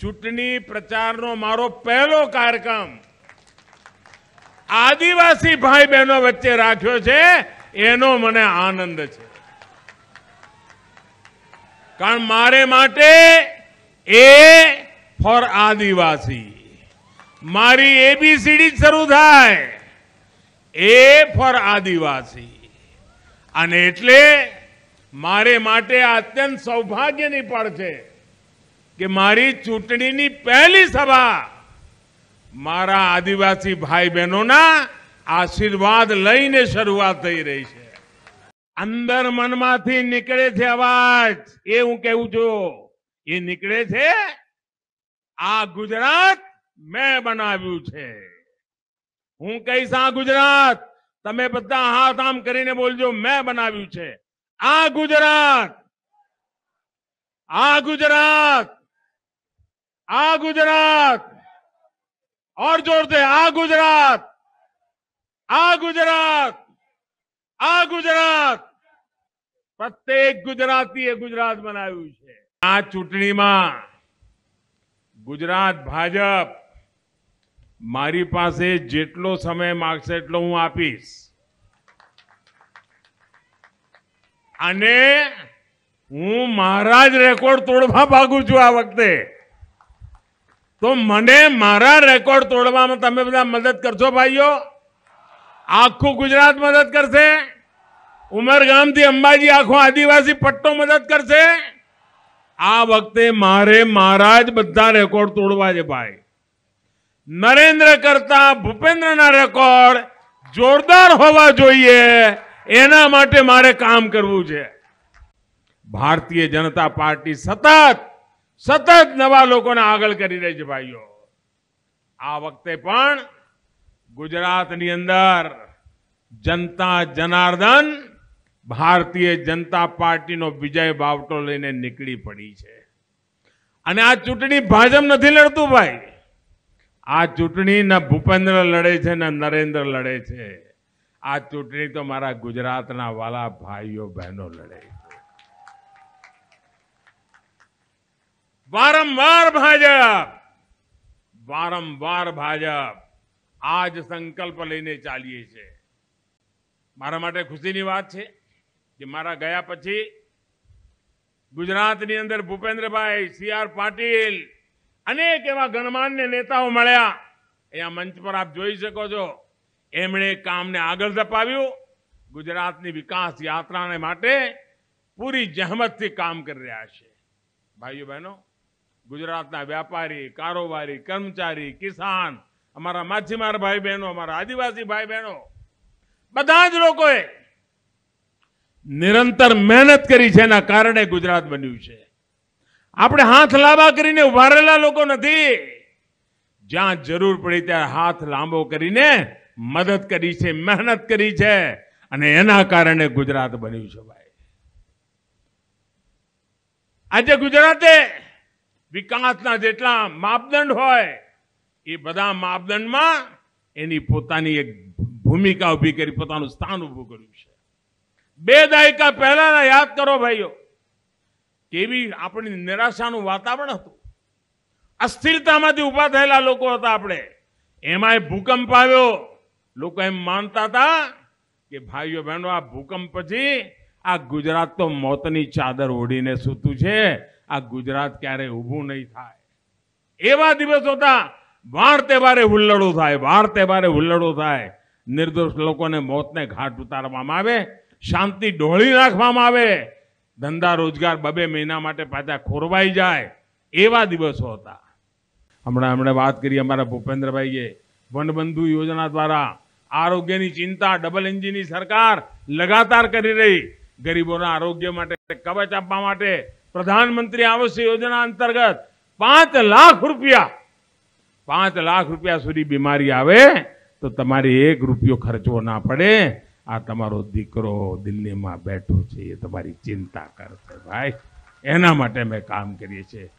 ચૂંટણી પ્રચારનો મારો પહેલો કાર્યક્રમ આદિવાસી ભાઈ બહેનો વચ્ચે રાખ્યો છે એનો મને આનંદ છે કારણ મારે માટે એ ફોર આદિવાસી મારી એબીસીડી શરૂ થાય એ ફોર આદિવાસી અને એટલે મારે માટે અત્યંત સૌભાગ્યની પણ છે કે મારી ચૂંટણીની પહેલી સભા મારા આદિવાસી ભાઈ બહેનોના આશીર્વાદ લઈને શરૂઆત થઈ રહી છે અંદર મનમાંથી નીકળે છે અવાજ એ હું કહું છું એ નીકળે છે આ ગુજરાત મેં બનાવ્યું છે હું કહીશ આ ગુજરાત તમે બધા હાથ આમ કરીને બોલજો મેં બનાવ્યું છે આ ગુજરાત આ ગુજરાત આ ગુજરાત ઓર જોર दे આ ગુજરાત આ ગુજરાત આ ગુજરાત પ્રત્યેક ગુજરાતીએ ગુજરાત બનાવ્યું છે આ ચૂંટણીમાં ગુજરાત ભાજપ મારી પાસે જેટલો સમય માગશે એટલો હું આપીશ અને હું મહારાજ રેકોર્ડ તોડવા માગું છું આ વખતે તો મંડે મારો રેકોર્ડ તોડવામાં તમે બધા મદદ કરજો ભાઈઓ આખો ગુજરાત મદદ કરશે ઉમરગામથી અંબાજી આખો આદિવાસી પટ્ટો મદદ કરશે આ વખતે મારે મહારાજ બધા રેકોર્ડ તોડવા છે ભાઈ નરેન્દ્ર કરતાં ભુપેન્દ્ર ના રેકોર્ડ જોરદાર હોવા જોઈએ એના માટે મારે કામ કરવું છે ભારતીય જનતા પાર્ટી સતક સતત નવા લોકોને આગળ કરી રહી છે ભાઈઓ આ વખતે પણ ગુજરાતની અંદર જનતા જનાર્દન ભારતીય જનતા પાર્ટીનો વિજય બાવટો લઈને નીકળી પડી છે અને આ ચૂંટણી ભાજપ નથી લડતું ભાઈ આ ચૂંટણી ન ભૂપેન્દ્ર લડે છે ને નરેન્દ્ર લડે છે આ ચૂંટણી તો મારા ગુજરાતના વાલા ભાઈઓ બહેનો લડે છે વારંવાર ભાજપ વારંવાર ભાજપ આજ સંકલ્પ લઈને ચાલીએ છે મારા માટે ખુશીની વાત છે કે મારા ગયા પછી ગુજરાતની અંદર ભૂપેન્દ્રભાઈ સી આર પાટીલ અનેક એવા ગણમાન્ય નેતાઓ મળ્યા અહીંયા મંચ પર આપ જોઈ શકો છો એમણે કામને આગળ ધપાવ્યું ગુજરાતની વિકાસ યાત્રાને માટે પૂરી જહેમતથી કામ કરી રહ્યા છે ભાઈઓ બહેનો ગુજરાતના વ્યાપારી કારોબારી કર્મચારી કિસાન અમારા માછીમાર ભાઈ બહેનો અમારા આદિવાસી ભાઈ બહેનો બધા જ લોકોએ નિરંતર મહેનત કરી છે એના કારણે ગુજરાત બન્યું છે આપણે હાથ લાંબા કરીને ઉભારેલા લોકો નથી જ્યાં જરૂર પડી ત્યાં હાથ લાંબો કરીને મદદ કરી છે મહેનત કરી છે અને એના કારણે ગુજરાત બન્યું છે ભાઈ આજે ગુજરાતે વિકાસના જેટલા માપદંડ હોય એ બધા માપદંડમાં એની પોતાની એક ભૂમિકા ઊભી કરી પોતાનું સ્થાન ઊભું કર્યું છે બે દાયકા પહેલાના યાદ કરો ભાઈઓ કેવી આપણી નિરાશાનું વાતાવરણ હતું અસ્થિરતામાંથી ઉભા થયેલા લોકો હતા આપણે એમાંય ભૂકંપ આવ્યો લોકો એમ માનતા હતા કે ભાઈઓ બહેનો આ ભૂકંપ પછી આ ગુજરાત તો મોતની ચાદર ઓઢીને સૂતું છે આ ગુજરાત ક્યારે ઊભું નહીં થાય એવા દિવસ હતા વાણ તહેવારે હુલ્લડો થાય વાણ તહેવારે હુલ્લડો થાય નિર્દોષ લોકોને મોતને ઘાટ ઉતારવામાં આવે શાંતિ ડોળી નાખવામાં આવે ધંધા રોજગાર બબે મહિના માટે પાછા ખોરવાઈ જાય એવા દિવસો હતા હમણાં હમણાં વાત કરી અમારા ભૂપેન્દ્રભાઈએ વનબંધુ યોજના દ્વારા આરોગ્યની ચિંતા ડબલ એન્જિનની સરકાર લગાતાર કરી રહી ગરીબોના આરોગ્ય માટે કવચ આપવા માટે પ્રધાનમંત્રી આવાસ યોજના અંતર્ગત પાંચ લાખ રૂપિયા પાંચ લાખ રૂપિયા સુધી બીમારી આવે તો તમારે એક રૂપિયો ખર્ચવો ના પડે આ તમારો દીકરો દિલ્હીમાં બેઠો છે એ તમારી ચિંતા કરશે ભાઈ એના માટે મેં કામ કરીએ છીએ